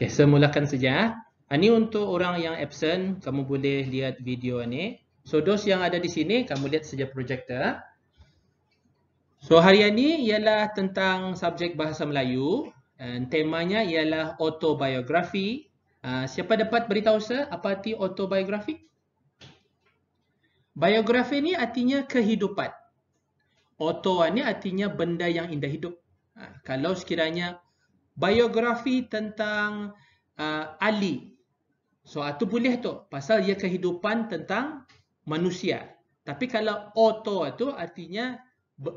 Okay, semulakan saja. Ini ah. ah, untuk orang yang absent, kamu boleh lihat video ini. So, dos yang ada di sini, kamu lihat saja projector. Ah. So, hari ini ialah tentang subjek Bahasa Melayu. And temanya ialah autobiografi. Uh, siapa dapat beritahu saya apa arti autobiografi? Biografi ni artinya kehidupan. Auto ni artinya benda yang indah hidup. Uh, kalau sekiranya biografi tentang uh, Ali. So itu boleh tu pasal ia kehidupan tentang manusia. Tapi kalau auto itu artinya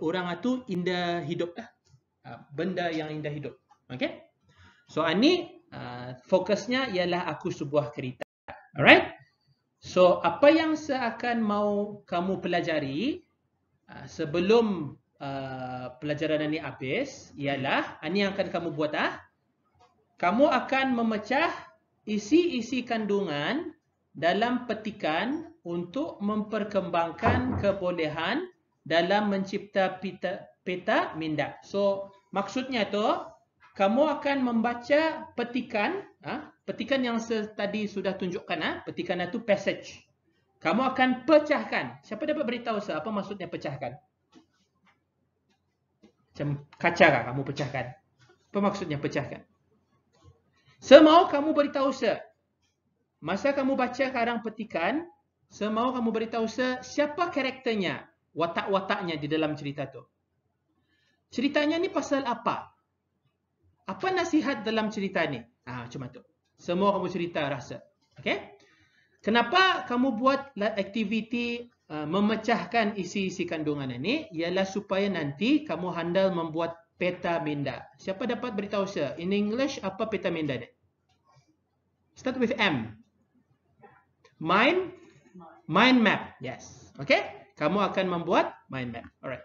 orang itu indah hidup lah. Uh, benda yang indah hidup. Okay? So ini uh, fokusnya ialah aku sebuah cerita. Alright? So apa yang seakan mau kamu pelajari uh, sebelum Uh, pelajaran ini habis ialah ini ah, yang akan kamu buat ah. Kamu akan memecah isi-isi kandungan dalam petikan untuk memperkembangkan kebolehan dalam mencipta peta, peta minda. So, maksudnya tu kamu akan membaca petikan, ah, petikan yang tadi sudah tunjukkan ah, petikan itu passage. Kamu akan pecahkan. Siapa dapat beritahu saya apa maksudnya pecahkan? Macam kaca kah kamu pecahkan? Apa maksudnya pecahkan? Semau kamu beritahu saya. Masa kamu baca karang petikan, semau kamu beritahu saya siapa karakternya, watak-wataknya di dalam cerita tu. Ceritanya ni pasal apa? Apa nasihat dalam cerita ni? Ah ha, macam tu. Semua kamu cerita rasa. Okey? Kenapa kamu buat aktiviti Ah, memecahkan isi-isi kandungan ini ialah supaya nanti kamu handal membuat peta minda. Siapa dapat beritahu saya? In English, apa peta minda ni? Start with M. Mind? Mind map. Yes. Okay? Kamu akan membuat mind map. Alright.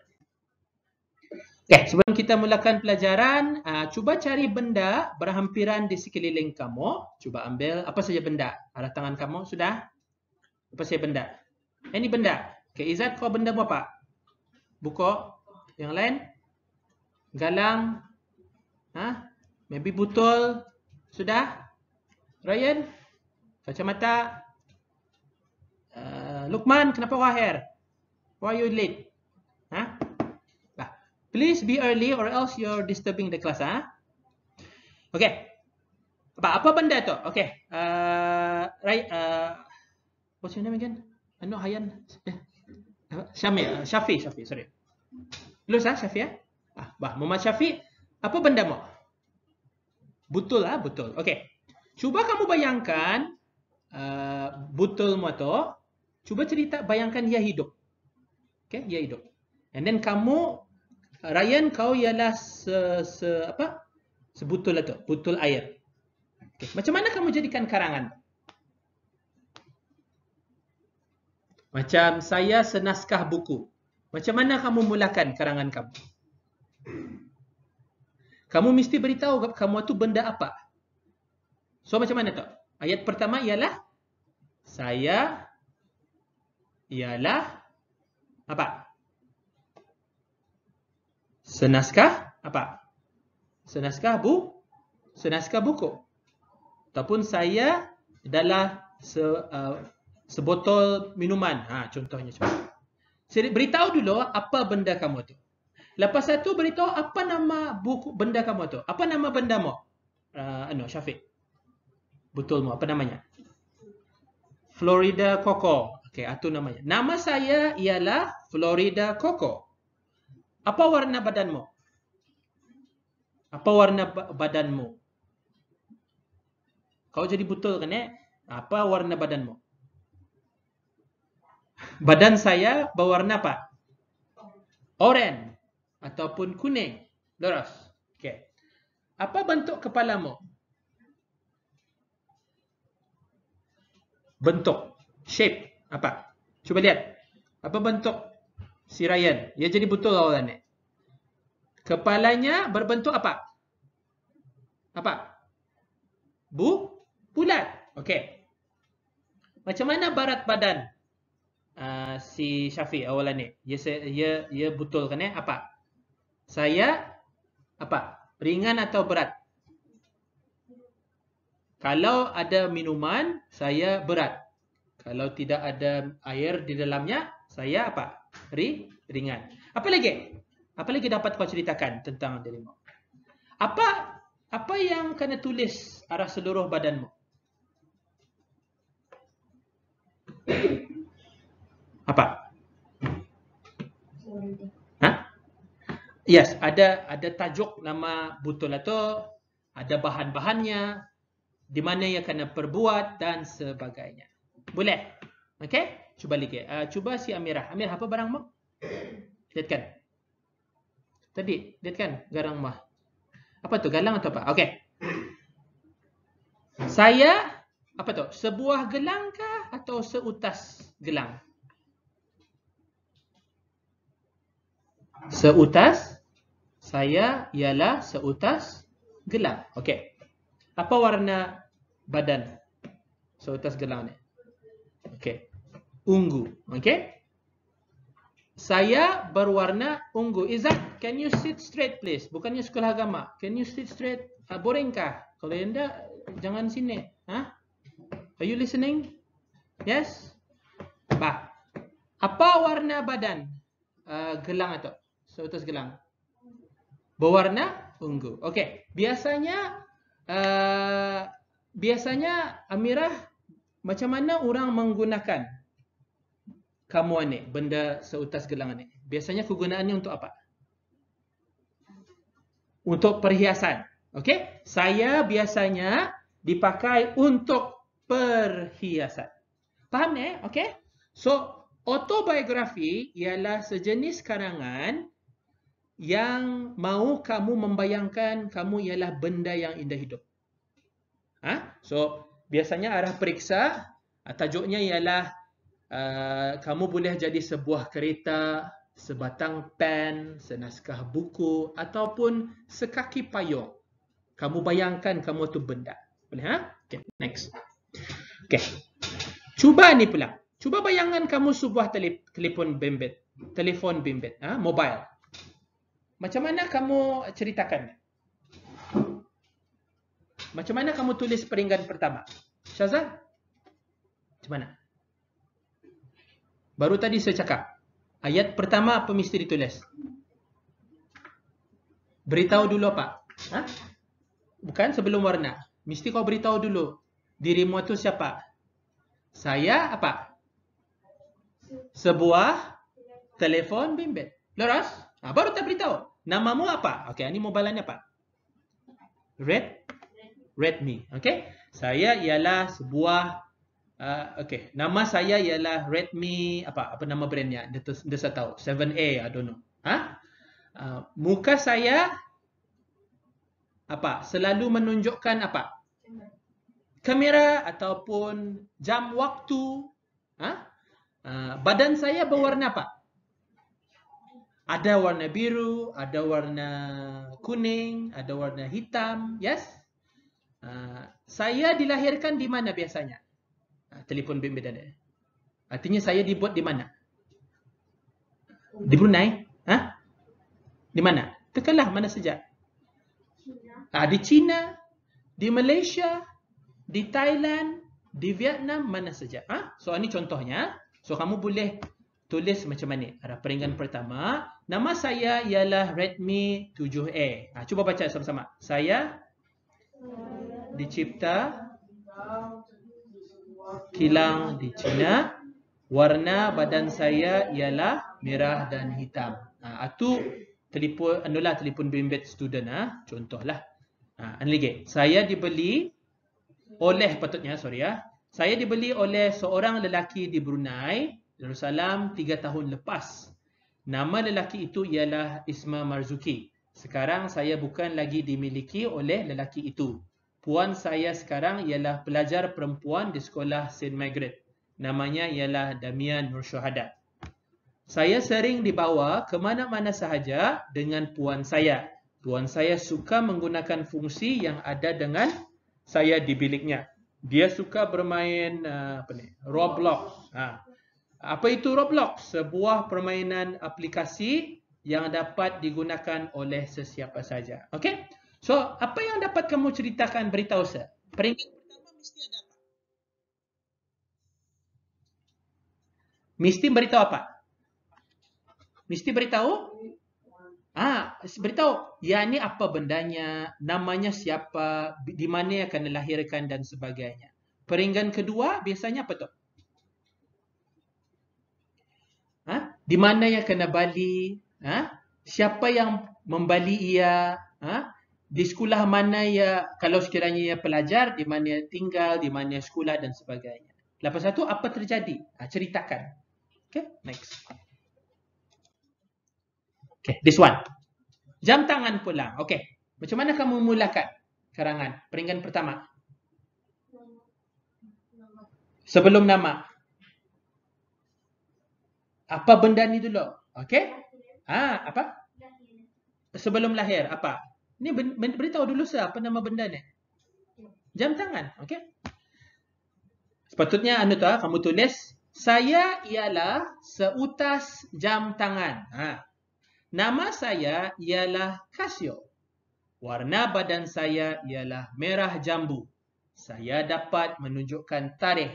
Okay, eh, sebelum kita mulakan pelajaran, uh, cuba cari benda berhampiran di sekeliling kamu. Cuba ambil apa saja benda. Arah tangan kamu, sudah? Apa saja benda? Yang ni benda. Okay, Izzat kau benda apa? Buka. Yang lain? Galang. Ha? Maybe butul. Sudah? Ryan? Kacamata? Uh, Lukman, kenapa kau akhir? Why you late? Ha? Nah, please be early or else you're disturbing the class. Ha? Okay. Apa, apa benda tu? Okay. Uh, eh, right. Uh, eh, what's your name again? Anu Hayan eh Syamil, eh, Syafi, Syafi, sorry. Lulus ah Syafi ah? Ah, bah, Muhammad Syafi, apa benda mak? Betul ah, betul. Okey. Cuba kamu bayangkan uh, eh, butul mu tu. Cuba cerita bayangkan dia hidup. Okey, dia hidup. And then kamu Ryan kau ialah se, se apa? Sebutul atau lah butul air. Okay. Macam mana kamu jadikan karangan? Macam saya senaskah buku. Macam mana kamu mulakan karangan kamu? Kamu mesti beritahu kamu tu benda apa. So macam mana tak? Ayat pertama ialah saya ialah apa? Senaskah apa? Senaskah bu? Senaskah buku? Ataupun saya adalah se, uh, sebotol minuman. Ha, contohnya. Jadi beritahu dulu apa benda kamu tu. Lepas satu beritahu apa nama buku benda kamu tu. Apa nama benda mu? Uh, ah, no, Syafiq. Betul mu. Apa namanya? Florida Coco. Okey, itu ah, namanya. Nama saya ialah Florida Coco. Apa warna badanmu? Apa warna badanmu? Kau jadi betul kan eh? Apa warna badanmu? Badan saya berwarna apa? Oren ataupun kuning. Lurus. Okey. Apa bentuk kepalamu? Bentuk. Shape. Apa? Cuba lihat. Apa bentuk si Ryan? Ia jadi betul lah orang ni. Kepalanya berbentuk apa? Apa? Bu? Bulat. Okey. Macam mana barat badan? Ah, si Syafiq awalan ni. Ya ya ya betul kan eh? Apa? Saya apa? Ringan atau berat? Kalau ada minuman, saya berat. Kalau tidak ada air di dalamnya, saya apa? Ri, ringan. Apa lagi? Apa lagi dapat kau ceritakan tentang dirimu? Apa apa yang kena tulis arah seluruh badanmu? apa? Ha? Yes, ada ada tajuk nama butul atau ada bahan-bahannya di mana ia kena perbuat dan sebagainya. Boleh? Okey? Cuba lagi. Uh, cuba si Amirah. Amirah apa barang mak? Lihatkan. Tadi, lihatkan garang mah. Apa tu? Galang atau apa? Okey. Saya apa tu? Sebuah gelang kah atau seutas gelang? Seutas saya ialah seutas gelang. Okey. Apa warna badan seutas gelang ni? Okey. Ungu. Okey. Saya berwarna ungu. Izzat, can you sit straight please? Bukannya sekolah agama. Can you sit straight? Uh, ah, Borengkah? Kalau anda, jangan sini. Huh? Ha? Are you listening? Yes? Ba. Apa warna badan uh, gelang atau? seutas gelang. Berwarna ungu. Okey. Biasanya uh, biasanya Amirah macam mana orang menggunakan kamu ni, benda seutas gelang ni? Biasanya kegunaannya untuk apa? Untuk perhiasan. Okey. Saya biasanya dipakai untuk perhiasan. Faham ni? Okey. So, autobiografi ialah sejenis karangan yang mahu kamu membayangkan kamu ialah benda yang indah hidup. Ha? So, biasanya arah periksa, ah, tajuknya ialah uh, kamu boleh jadi sebuah kereta, sebatang pen, senaskah buku ataupun sekaki payung. Kamu bayangkan kamu tu benda. Boleh ha? Okay, next. Okay. Cuba ni pula. Cuba bayangkan kamu sebuah telefon bimbit. Telefon bimbit. Ha? Mobile. Macam mana kamu ceritakan? Macam mana kamu tulis peringgan pertama? Syazah? Macam mana? Baru tadi saya cakap. Ayat pertama apa mesti ditulis? Beritahu dulu apa? Ha? Bukan sebelum warna. Mesti kau beritahu dulu. Dirimu itu siapa? Saya apa? Sebuah telefon bimbit. Leras? Ha, baru tak beritahu. Nama mu apa? Okey, ini mobilannya apa? Red? Redmi. Okey. Saya ialah sebuah Uh, okay, nama saya ialah Redmi apa apa nama brandnya? Dia saya tahu. 7A, I don't know. Ha? Uh, muka saya apa? Selalu menunjukkan apa? Kamera ataupun jam waktu. Ha? Uh, badan saya berwarna apa? Ada warna biru, ada warna kuning, ada warna hitam. Yes? Uh, saya dilahirkan di mana biasanya? Uh, telefon bimbit ada. Artinya saya dibuat di mana? Di Brunei? Ha? Di mana? Tekanlah mana saja. Uh, ah, di China, di Malaysia, di Thailand, di Vietnam, mana saja? Ha? So, ini contohnya. So, kamu boleh tulis macam mana? Ada peringkat hmm. pertama, nama saya ialah Redmi 7A. Ha, ah, cuba baca sama-sama. Saya dicipta kilang di China. Warna badan saya ialah merah dan hitam. Ha, ah, atu telefon anulah telefon bimbit student ah ha, contohlah. Ah ha, lagi. Saya dibeli oleh patutnya sorry ya. Ha, saya dibeli oleh seorang lelaki di Brunei Jerusalem tiga tahun lepas. Nama lelaki itu ialah Isma Marzuki. Sekarang saya bukan lagi dimiliki oleh lelaki itu. Puan saya sekarang ialah pelajar perempuan di sekolah St. Margaret. Namanya ialah Damia Nur Syuhadat. Saya sering dibawa ke mana-mana sahaja dengan puan saya. Puan saya suka menggunakan fungsi yang ada dengan saya di biliknya. Dia suka bermain eh, apa ni? Roblox. Ha, apa itu Roblox? Sebuah permainan aplikasi yang dapat digunakan oleh sesiapa saja. Okay? So, apa yang dapat kamu ceritakan beritahu saya? Peringkat pertama mesti ada Mesti beritahu apa? Mesti beritahu? Ah, beritahu. Ya ini apa bendanya, namanya siapa, di mana akan dilahirkan dan sebagainya. Peringkat kedua biasanya apa tu? Di mana yang kena bali? Ha? Siapa yang membali ia? Ha? Di sekolah mana ia? Kalau sekiranya ia pelajar, di mana ia tinggal, di mana ia sekolah dan sebagainya. Lepas satu, apa terjadi? Ha, ceritakan. Okay, next. Okay, this one. Jam tangan pula. Okay, macam mana kamu mulakan karangan peringkat pertama? Sebelum nama. Sebelum nama. Apa benda ni dulu? Okey? Ha, apa? Sebelum lahir, apa? Ni beritahu dulu saya apa nama benda ni. Jam tangan, okey? Sepatutnya anu tahu, kamu tulis saya ialah seutas jam tangan. Ha. Nama saya ialah Casio. Warna badan saya ialah merah jambu. Saya dapat menunjukkan tarikh.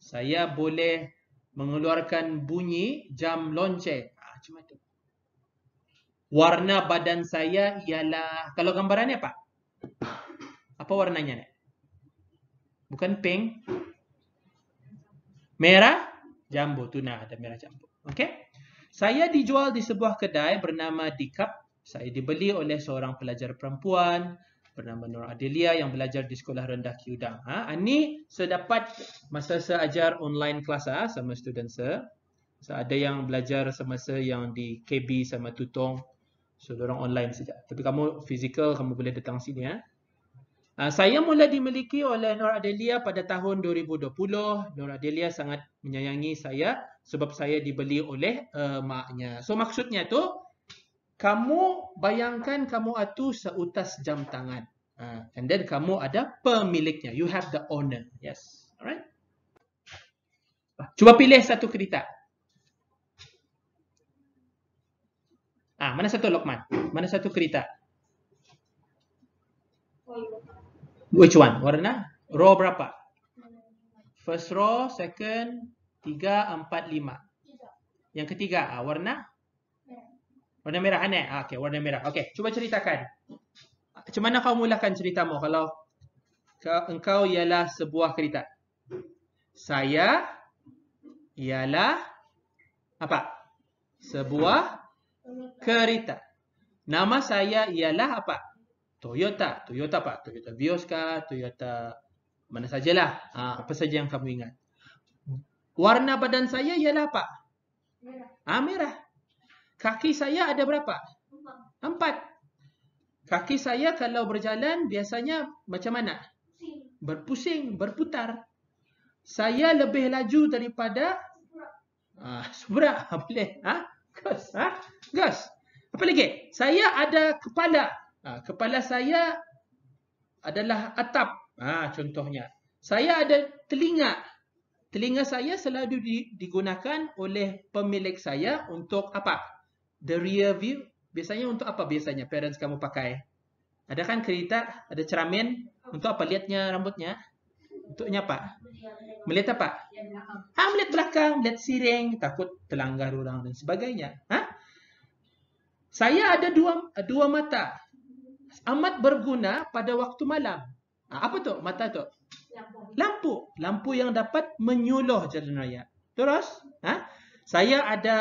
Saya boleh mengeluarkan bunyi jam lonceng. Ha, macam tu. Warna badan saya ialah kalau gambarannya apa? Apa warnanya nak? Bukan pink. Merah jambu tu nah ada merah jambu. Okey. Saya dijual di sebuah kedai bernama Dikap. Saya dibeli oleh seorang pelajar perempuan bernama Nur Adelia yang belajar di sekolah rendah Kiudang. Ha, ini saya dapat masa saya ajar online kelas ha, sama student saya. So, ada yang belajar semasa yang di KB sama Tutong. So, orang online saja. Tapi kamu fizikal, kamu boleh datang sini. Ha. Uh, saya mula dimiliki oleh Nur Adelia pada tahun 2020. Nur Adelia sangat menyayangi saya sebab saya dibeli oleh uh, maknya. So maksudnya tu kamu bayangkan kamu itu seutas jam tangan. Uh, and then kamu ada pemiliknya. You have the owner. Yes. Alright. Cuba pilih satu kereta. Ah, mana satu Lokman? Mana satu kereta? Which one? Warna? Row berapa? First row, second, tiga, empat, lima. Yang ketiga, ah, warna? Warna? Warna merah aneh. eh? Ah, okay, warna merah. Okay, cuba ceritakan. Macam mana kau mulakan ceritamu kalau engkau ialah sebuah kereta? Saya ialah apa? Sebuah kereta. Nama saya ialah apa? Toyota. Toyota apa? Toyota Vios kah? Toyota mana sajalah. Ha, apa saja yang kamu ingat. Warna badan saya ialah apa? Merah. Ha, merah. Kaki saya ada berapa? Empat. Kaki saya kalau berjalan biasanya macam mana? Berpusing, berputar. Saya lebih laju daripada Subra. Ah, Subra, boleh. Ha? gas, Ha? gas. Apa lagi? Saya ada kepala. Ha, kepala saya adalah atap. Ha, contohnya. Saya ada telinga. Telinga saya selalu digunakan oleh pemilik saya untuk apa? the rear view. Biasanya untuk apa biasanya parents kamu pakai? Ada kan kereta, ada ceramen. Untuk apa lihatnya rambutnya? Untuknya apa? Melihat apa? Ah melihat belakang, melihat siring, takut terlanggar orang dan sebagainya. Ha? Saya ada dua dua mata. Amat berguna pada waktu malam. Ha, apa tu mata tu? Lampu. Lampu yang dapat menyuluh jalan raya. Terus? Ha? Saya ada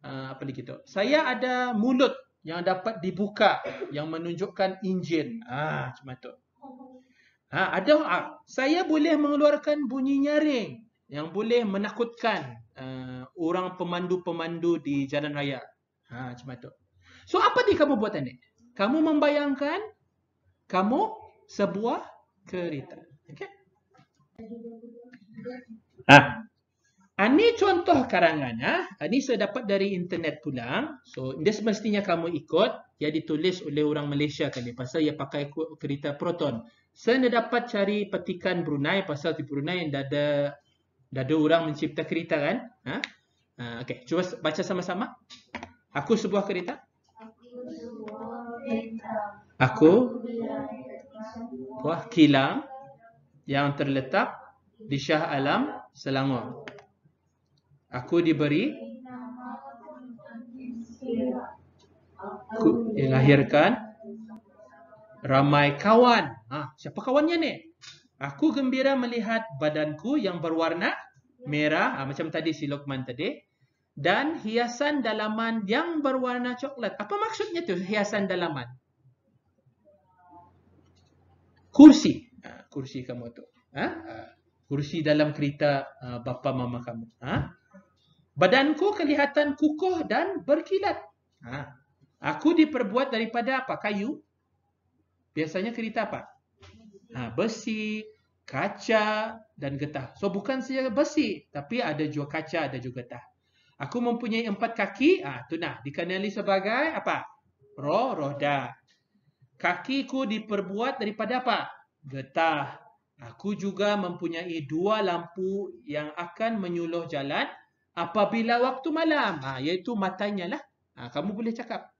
Ah, apa ni kita? Saya ada mulut yang dapat dibuka yang menunjukkan Injil. Ah, macam tu. Ha, ada ha, saya boleh mengeluarkan bunyi nyaring yang boleh menakutkan uh, orang pemandu-pemandu di jalan raya. Ha, macam tu. So apa dia kamu buat tadi? Kamu membayangkan kamu sebuah kereta. Okey. Ha. Ini ah, contoh karangan. Ya. Ah. Ini ah, saya dapat dari internet pula. So, ini semestinya kamu ikut. Ia ditulis oleh orang Malaysia kali. Pasal ia pakai kereta proton. Saya dapat cari petikan Brunei. Pasal di Brunei yang dah ada, dah ada orang mencipta kereta kan. Ha? Uh, okay, cuba baca sama-sama. Aku sebuah kereta. Aku sebuah kilang yang terletak di Shah Alam, Selangor. Aku diberi ku dilahirkan ramai kawan. Ha, siapa kawannya ni? Aku gembira melihat badanku yang berwarna merah ha, macam tadi si Lokman tadi dan hiasan dalaman yang berwarna coklat. Apa maksudnya tu hiasan dalaman? Kursi. Ha, kursi kamu tu. Ha? ha kursi dalam kereta uh, bapa mama kamu. Ha? Badanku kelihatan kukuh dan berkilat. Ha. Aku diperbuat daripada apa? Kayu. Biasanya kereta apa? Ha, besi, kaca dan getah. So bukan saja besi, tapi ada juga kaca, ada juga getah. Aku mempunyai empat kaki, ah ha, tu nah dikenali sebagai apa? Roh, roda. Kaki ku diperbuat daripada apa? Getah. Aku juga mempunyai dua lampu yang akan menyuluh jalan apabila waktu malam. Ha, iaitu matanya lah. Ha, kamu boleh cakap.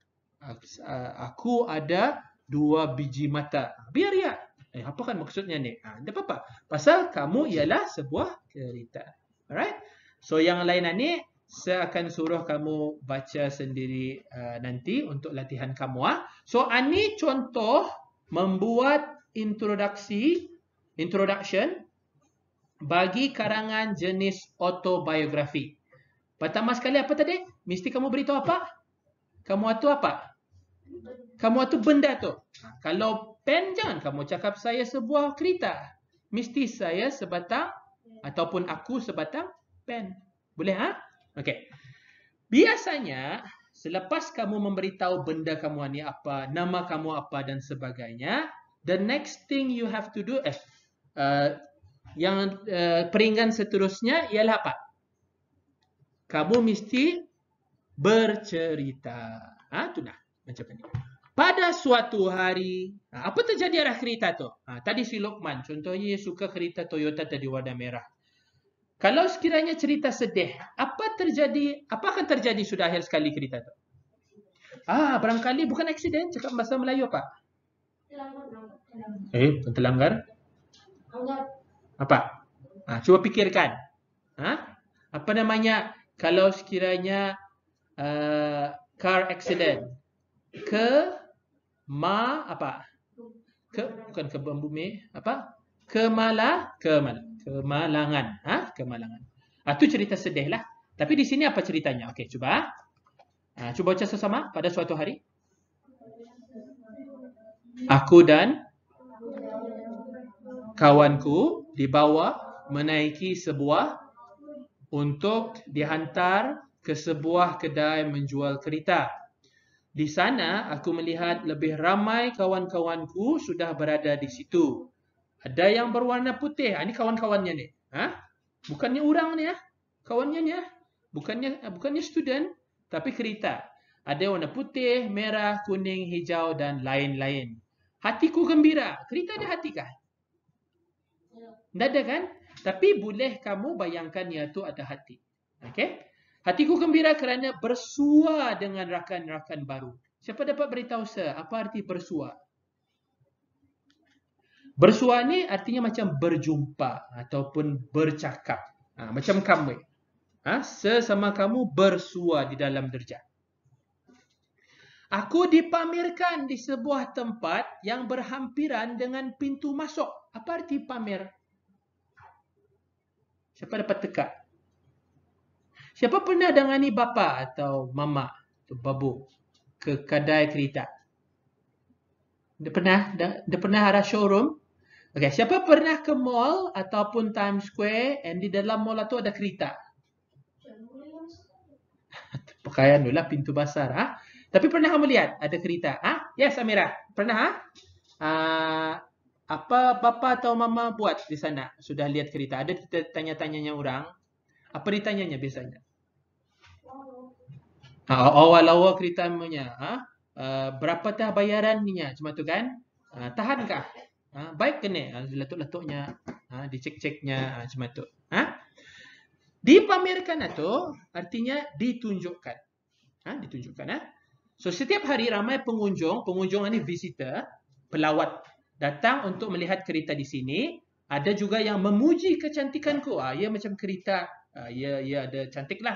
Aku ada dua biji mata. Ha, biar ya. Eh, apa kan maksudnya ni? Ha, tak apa-apa. Pasal kamu ialah sebuah cerita. Alright? So, yang lain ni, saya akan suruh kamu baca sendiri uh, nanti untuk latihan kamu. Ha? So, ini contoh membuat introduksi, introduction bagi karangan jenis autobiografi. Pertama sekali apa tadi? Mesti kamu beritahu apa? Kamu atu apa? Kamu atu benda tu. Kalau pen jangan kamu cakap saya sebuah kereta. Mesti saya sebatang ataupun aku sebatang pen. Boleh ha? Okey. Biasanya selepas kamu memberitahu benda kamu ni apa, nama kamu apa dan sebagainya, the next thing you have to do eh uh, yang eh, uh, peringan seterusnya ialah apa? kamu mesti bercerita. Ha, tu dah. Macam ni. Pada suatu hari, ha, apa terjadi arah kereta tu? Ha, tadi si Lokman, contohnya suka kereta Toyota tadi warna merah. Kalau sekiranya cerita sedih, apa terjadi, apa akan terjadi sudah akhir sekali kereta tu? Ah, barangkali bukan aksiden, cakap bahasa Melayu apa? terlanggar. Eh, terlanggar? Terlanggar. Apa? Ha, cuba fikirkan. Ha? Apa namanya? kalau sekiranya uh, car accident ke ma apa ke bukan ke bumi apa kemala kemal kemalangan ha kemalangan ah tu cerita sedih lah tapi di sini apa ceritanya okey cuba ha, cuba baca sama pada suatu hari aku dan kawanku dibawa menaiki sebuah untuk dihantar ke sebuah kedai menjual kereta. Di sana, aku melihat lebih ramai kawan-kawanku sudah berada di situ. Ada yang berwarna putih. Ah, ini kawan-kawannya ni. Ha? Bukannya orang ni. Ya? Kawannya ni. Ya? Bukannya, bukannya student. Tapi kereta. Ada warna putih, merah, kuning, hijau dan lain-lain. Hatiku gembira. Kereta ada hatikah? Tidak ada kan? Tapi boleh kamu bayangkan iaitu ada hati. okay? Hatiku gembira kerana bersua dengan rakan-rakan baru. Siapa dapat beritahu saya apa arti bersua? Bersua ni artinya macam berjumpa ataupun bercakap. Ha, macam kamu. Ha, sesama kamu bersua di dalam derjat. Aku dipamerkan di sebuah tempat yang berhampiran dengan pintu masuk. Apa arti pamer? Siapa dapat tekak? Siapa pernah dengani bapa atau mama atau babu ke kedai kereta? Dia pernah dia, dia pernah arah showroom. Okey, siapa pernah ke mall ataupun Times Square and di dalam mall tu ada kereta? Pakaian dulu lah pintu besar Ha? Ah. Tapi pernah kamu lihat ada kereta? Ah, ha? yes Amira, pernah Ha? Uh, apa bapa atau mama buat di sana? Sudah lihat cerita. Ada kita tanya-tanyanya orang. Apa ditanyanya biasanya? Oh, ah, awal walau cerita punya. Ha? Uh, ah, berapa tah bayarannya? Cuma tu kan? Uh, tahankah? Uh, baik ke ni? Uh, Latuk-latuknya. Uh, Dicek-ceknya. Uh, cuma tu. Ha? Dipamerkan atau artinya ditunjukkan. Ha? Ditunjukkan. Ha? So setiap hari ramai pengunjung. Pengunjung ini visitor. Pelawat datang untuk melihat kereta di sini. Ada juga yang memuji kecantikanku. Ah, ya macam kereta. Ah, ya, ya ada cantiklah.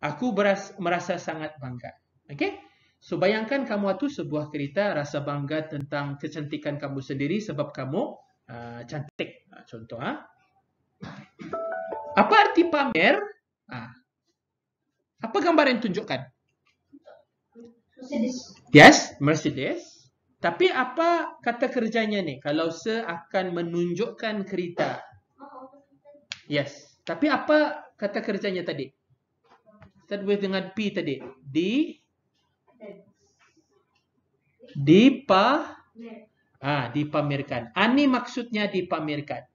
Aku beras, merasa sangat bangga. Okay? So, bayangkan kamu itu sebuah kereta rasa bangga tentang kecantikan kamu sendiri sebab kamu uh, cantik. Ah, contoh. Ha? Apa arti pamer? Ha. Apa gambar yang tunjukkan? Mercedes. Yes, Mercedes. Tapi apa kata kerjanya ni? Kalau se akan menunjukkan kereta. Yes. Tapi apa kata kerjanya tadi? Start dengan P tadi. Di? Di pa? Ah, ha, dipamerkan. Ani ha, maksudnya dipamerkan.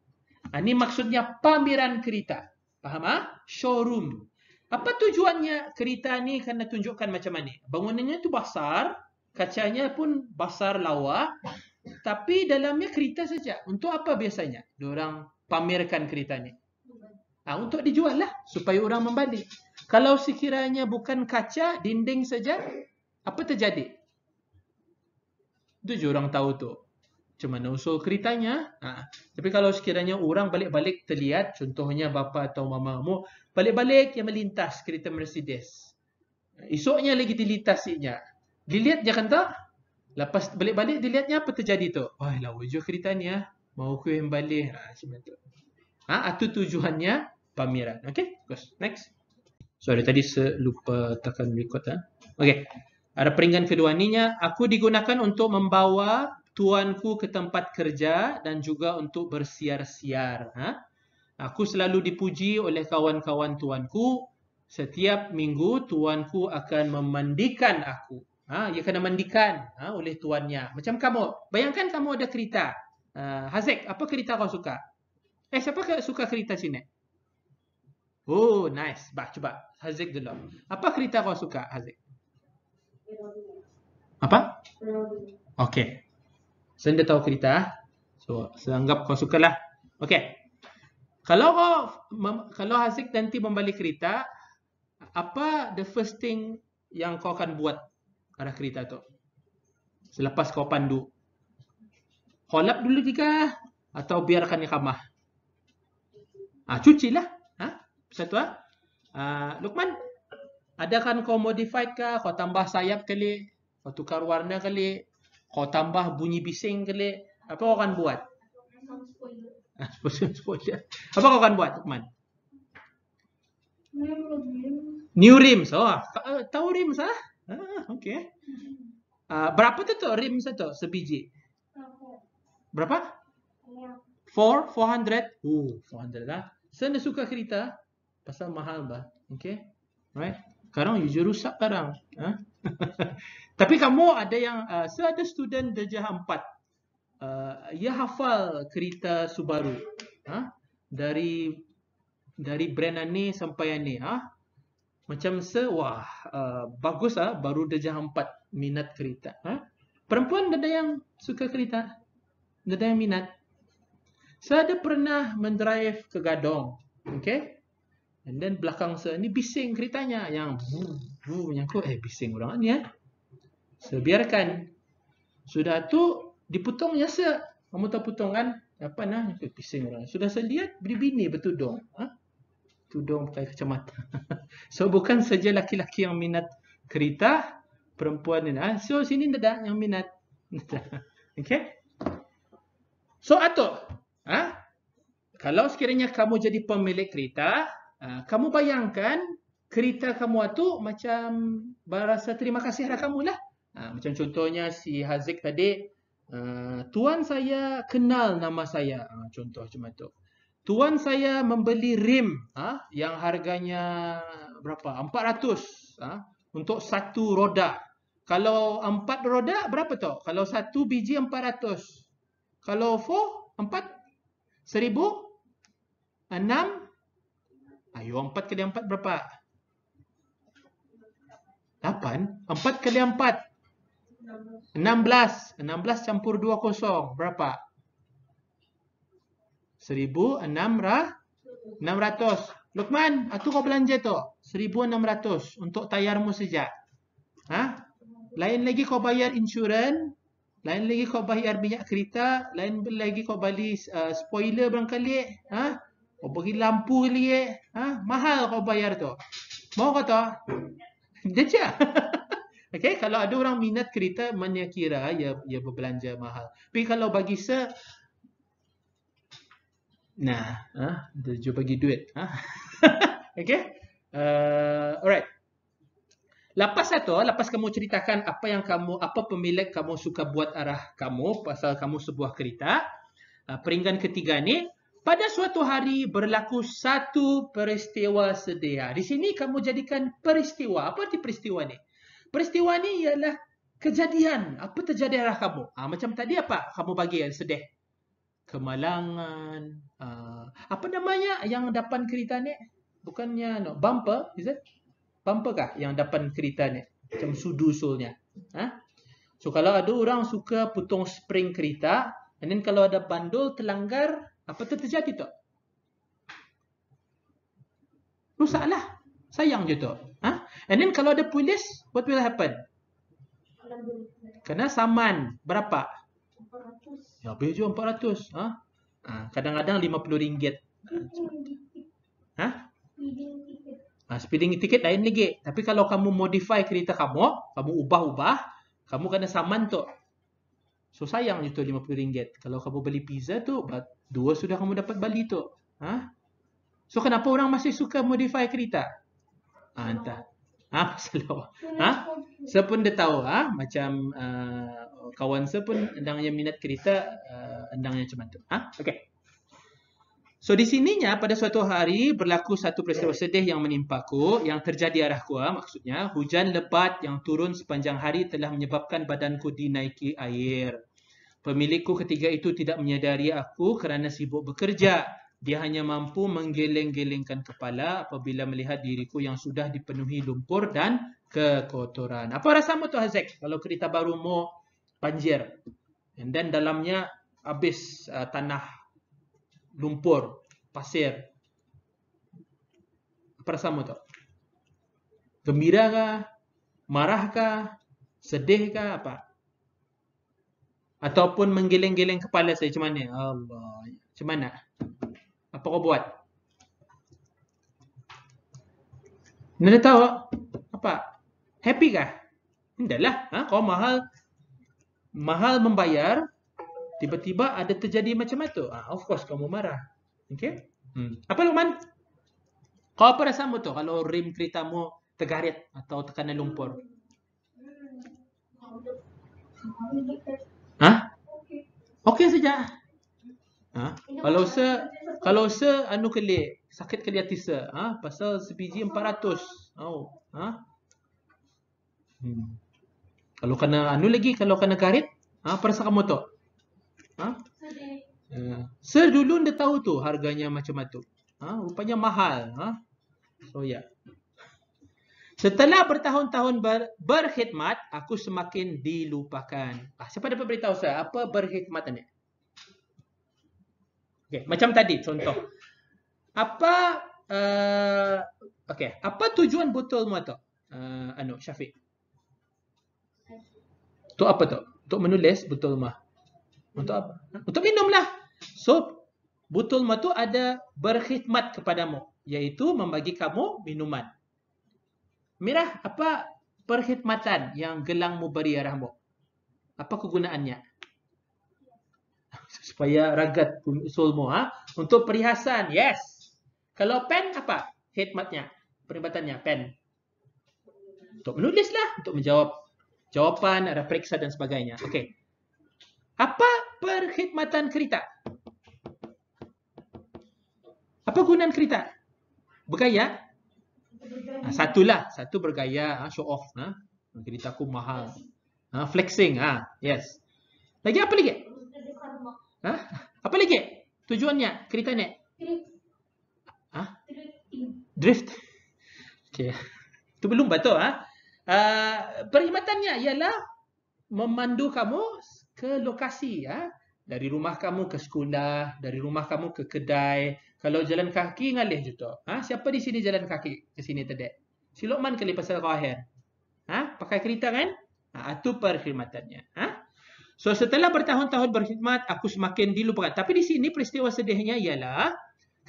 Ani ha, maksudnya pameran kereta. Faham ah? Ha? Showroom. Apa tujuannya kereta ni kena tunjukkan macam mana? Bangunannya tu besar kacanya pun besar lawa tapi dalamnya kereta saja untuk apa biasanya orang pamerkan kereta ni ha, ah, untuk dijual lah supaya orang membanding kalau sekiranya bukan kaca dinding saja apa terjadi tu orang tahu tu cuma usul keritanya ha. Ah, tapi kalau sekiranya orang balik-balik terlihat contohnya bapa atau mama mu balik-balik yang melintas kereta Mercedes esoknya lagi dilintasinya Dilihat je kan tak? Lepas balik-balik dilihatnya apa terjadi tu? Wah, lah wujud keritanya. Ah. Mau ku yang balik. Ha, macam tu. Ha, itu tujuannya pameran. Okay, Terus. next. Sorry, tadi selupa tekan record. Ha? Ah. Okay. Ada peringkat kedua ni. Aku digunakan untuk membawa tuanku ke tempat kerja dan juga untuk bersiar-siar. Ha? Aku selalu dipuji oleh kawan-kawan tuanku. Setiap minggu tuanku akan memandikan aku. Ha, ia kena mandikan ha, oleh tuannya. Macam kamu. Bayangkan kamu ada kereta. Ha, Hazek, apa kereta kau suka? Eh, siapa suka kereta sini? Oh, nice. Ba, cuba. Hazek dulu. Apa kereta kau suka, Hazek? Apa? Okay. Saya dah tahu kereta. Ah. So, saya anggap kau suka lah. Okay. Kalau kau, kalau Hazek nanti membalik kereta, apa the first thing yang kau akan buat arah kereta tu. Selepas kau pandu. Holap dulu jika atau biarkan ikamah. Ah cuci lah. Ha? Satu ah. Ha? Ah Lukman, adakan kau modify ke? Kau tambah sayap kali? Kau tukar warna kali? Kau tambah bunyi bising kali? Apa kau akan buat? Ah, Apa kau akan buat, Lukman? New rims. New rims. Oh, eh, tahu rims ah? Ah, okey. Uh, berapa tu tu rim satu sebiji? Berapa? Four, four hundred. Oh, four hundred lah. Saya nak suka cerita. Pasal mahal bah. Okay. Right. Karena you je rusak sekarang. Huh? Ha? Tapi kamu ada yang, uh, saya ada student darjah empat. Uh, ia hafal cerita Subaru. Huh? Ha? Dari dari brand ini sampai ini. Huh? Ha? Macam se, wah, uh, bagus lah, baru darjah empat minat kereta. Ha? Perempuan ada yang suka kereta? Ada yang minat? Saya ada pernah mendrive ke gadong. Okay? And then belakang saya ni bising keretanya yang brr, brr, menyangkut. Eh, bising orang ni ya. Eh. Saya biarkan. Sudah tu diputong ya se. Kamu tahu putong kan? Apa nah? Bising orang. Sudah saya lihat, beri bini bertudung. Ha? tudung pakai kacamata. so bukan saja laki-laki yang minat kereta, perempuan ni. Ah. So sini dah yang minat. okay? So atuk, ah, kalau sekiranya kamu jadi pemilik kereta, ah, kamu bayangkan kereta kamu tu macam berasa terima kasih dah kamu lah. Ah, macam contohnya si Hazik tadi, ah, tuan saya kenal nama saya. Ah, contoh macam tu. Tuan saya membeli rim ha, yang harganya berapa? 400 ha, untuk satu roda. Kalau empat roda berapa tau? Kalau satu biji 400. Kalau four, empat, seribu, enam. Ayo empat kali empat berapa? Lapan. Empat kali empat. Enam belas. Enam belas campur dua kosong. Berapa? Seribu enam enam ratus. Lukman, aku kau belanja tu. Seribu enam ratus untuk tayarmu sejak. Ha? Lain lagi kau bayar insuran, Lain lagi kau bayar minyak kereta. Lain lagi kau beli uh, spoiler barangkali. Ha? Kau bagi lampu kali. Ha? Mahal kau bayar tu. Mau kau tu? Deja. Okay, kalau ada orang minat kereta, kira, ya, ya berbelanja mahal. Tapi kalau bagi se Nah, ah, dia cuba bagi duit. Ah. okay. Uh, alright. Lepas satu, ah, lepas kamu ceritakan apa yang kamu, apa pemilik kamu suka buat arah kamu pasal kamu sebuah kereta. Uh, ah, peringkat ketiga ni, pada suatu hari berlaku satu peristiwa sedia. Ah, di sini kamu jadikan peristiwa. Apa arti peristiwa ni? Peristiwa ni ialah kejadian. Apa terjadi arah kamu? Ha, macam tadi apa kamu bagi yang sedih? kemalangan uh, apa namanya yang depan kereta ni bukannya no bumper is it bumper kah yang depan kereta ni macam sudu sulnya ha so kalau ada orang suka putung spring kereta and then kalau ada bandul terlanggar apa tu terjadi tu rusaklah sayang je tu ha and then kalau ada polis what will happen kena saman berapa 400. Ya, habis je 400. Ha? ha? Kadang-kadang 50 ringgit, ticket. Ha? Speeding ticket. Ha, speeding ticket lain lagi. Tapi kalau kamu modify kereta kamu, kamu ubah-ubah, kamu kena saman tu. So, sayang je tu RM50. Kalau kamu beli pizza tu, dua sudah kamu dapat beli tu. Ha? So, kenapa orang masih suka modify kereta? Ha, entah. Ha, pasal apa? Ha? Siapa pun dia tahu ha? macam uh, kawan saya pun endang yang minat kereta uh, eh, endang yang macam tu. Ha? Okay. So di sininya pada suatu hari berlaku satu peristiwa sedih yang menimpa aku yang terjadi arah ku maksudnya hujan lebat yang turun sepanjang hari telah menyebabkan badanku dinaiki air. Pemilikku ketiga itu tidak menyadari aku kerana sibuk bekerja. Dia hanya mampu menggeleng-gelengkan kepala apabila melihat diriku yang sudah dipenuhi lumpur dan kekotoran. Apa rasa mu tu Hazek kalau kereta baru mau banjir and then dalamnya habis uh, tanah lumpur pasir apa rasa tu gembira ke marah ke sedih ke apa ataupun menggeleng-geleng kepala saya macam mana Allah macam mana apa kau buat Nenek tahu apa? Happy kah? Indahlah. Ha? Kau mahal mahal membayar, tiba-tiba ada terjadi macam itu. Ah, of course kamu marah. Okay? Hmm. Apa Luqman? Kau apa rasa tu kalau rim keretamu tergarit atau terkena lumpur? Ha? Okey saja. Ha? Kalau se kalau se anu kele sakit kele hati se, ha? pasal sebiji 400. Oh, ha? Hmm. Kalau kena anu lagi kalau kena karit, ha apa rasa kamu tu? Ha? Sir. Eh, Sir dulu dia tahu tu harganya macam mana Ha rupanya mahal, ha. So ya. Yeah. Setelah bertahun-tahun ber berkhidmat, aku semakin dilupakan. Ah, siapa dapat beritahu saya apa berkhidmat ni? Okay, macam tadi contoh. Apa uh, eh, okay, apa tujuan botol muatok? Uh, eh, anu, Syafiq. Untuk apa tu? Untuk menulis botol mah. Untuk apa? Untuk minum lah. So, botol mah tu ada berkhidmat kepadamu. Iaitu membagi kamu minuman. Mirah, apa perkhidmatan yang gelangmu beri arahmu? Apa kegunaannya? Supaya ragat soulmu. Ha? Untuk perhiasan. Yes. Kalau pen, apa? Khidmatnya. Perkhidmatannya, pen. Untuk menulislah. Untuk menjawab jawapan, ada periksa dan sebagainya. Okey. Apa perkhidmatan kereta? Apa gunaan kereta? Bergaya? Ha, ah, satu Satu bergaya. Ha, show off. Ha. Kereta aku mahal. Ha, flexing. Ha, yes. Lagi apa lagi? Ha? Apa lagi? Tujuannya kereta ni? Ha? Drift. Okay. Itu belum betul. Ha? Uh, perkhidmatannya ialah memandu kamu ke lokasi ya. Dari rumah kamu ke sekolah, dari rumah kamu ke kedai. Kalau jalan kaki ngalih juga. Ha? Siapa di sini jalan kaki ke sini tadi? Si Lokman kali pasal Rahir. Ha? Pakai kereta kan? Ha, itu perkhidmatannya. Ha? So setelah bertahun-tahun berkhidmat, aku semakin dilupakan. Tapi di sini peristiwa sedihnya ialah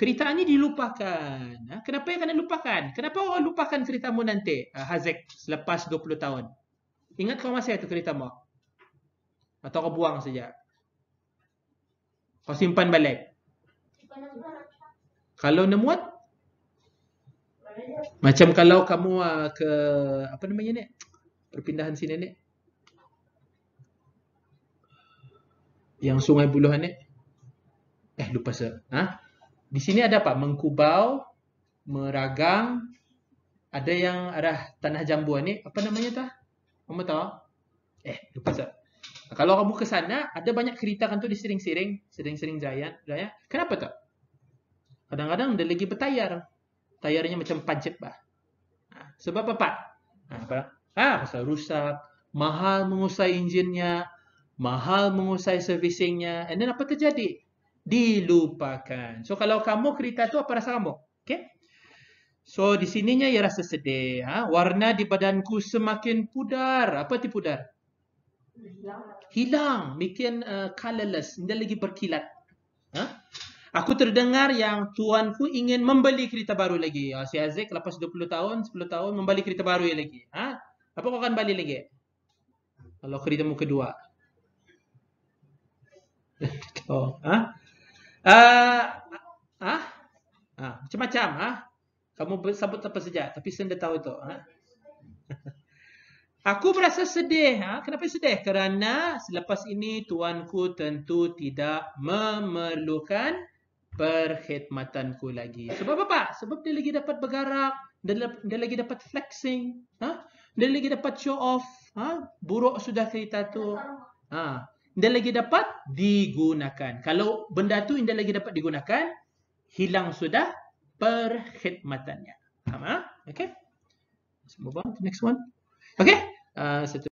kereta ini dilupakan. Ha? Kenapa yang kena lupakan? Kenapa orang lupakan kereta mu nanti? Ha, Hazek selepas 20 tahun. Ingat kau masih itu cerita mu? Atau kau buang saja? Kau simpan balik? Kalau nemuat? Macam kalau kamu uh, ke apa namanya ni? Perpindahan sini ni. Yang sungai buluh ni. Eh lupa se. Ha? Di sini ada apa? Mengkubau, meragang, ada yang arah tanah jambu ni. Apa namanya tah? Kamu tahu? Eh, lupa tak? kalau kamu ke sana, ada banyak cerita kan tu di sering-sering. Sering-sering jayan. jaya. Kenapa tak? Kadang-kadang dia lagi bertayar. Tayarnya macam pajak bah. Ha, sebab apa? Ha, apa? Ah, pasal rusak. Mahal mengusai enjinnya. Mahal mengusai servicingnya. And then apa terjadi? dilupakan. So kalau kamu cerita tu apa rasa kamu? Okay? So di sininya ia rasa sedih. Ha? Warna di badanku semakin pudar. Apa ti pudar? Hilang. Hilang. Mungkin uh, eh, colorless. Tidak lagi berkilat. Ha? Aku terdengar yang tuanku ingin membeli kereta baru lagi. Oh, si Aziz lepas 20 tahun, 10 tahun membeli kereta baru lagi. Ha? Apa kau akan balik lagi? Kalau kereta mu kedua. oh, ha? Eh, ah, ha? macam-macam ah. Kamu sebut apa saja tapi saya tahu itu. Ha? Aku berasa sedih. Ha? Kenapa sedih? Kerana selepas ini tuanku tentu tidak memerlukan perkhidmatanku lagi. Sebab apa? Sebab dia lagi dapat bergerak, dia, dia lagi dapat flexing, ha? dia lagi dapat show off. Ha? Buruk sudah cerita tu. Ha? Indah lagi dapat digunakan. Kalau benda tu indah lagi dapat digunakan, hilang sudah perkhidmatannya. Faham? Ah? Okay. move on next one. Okay. Uh,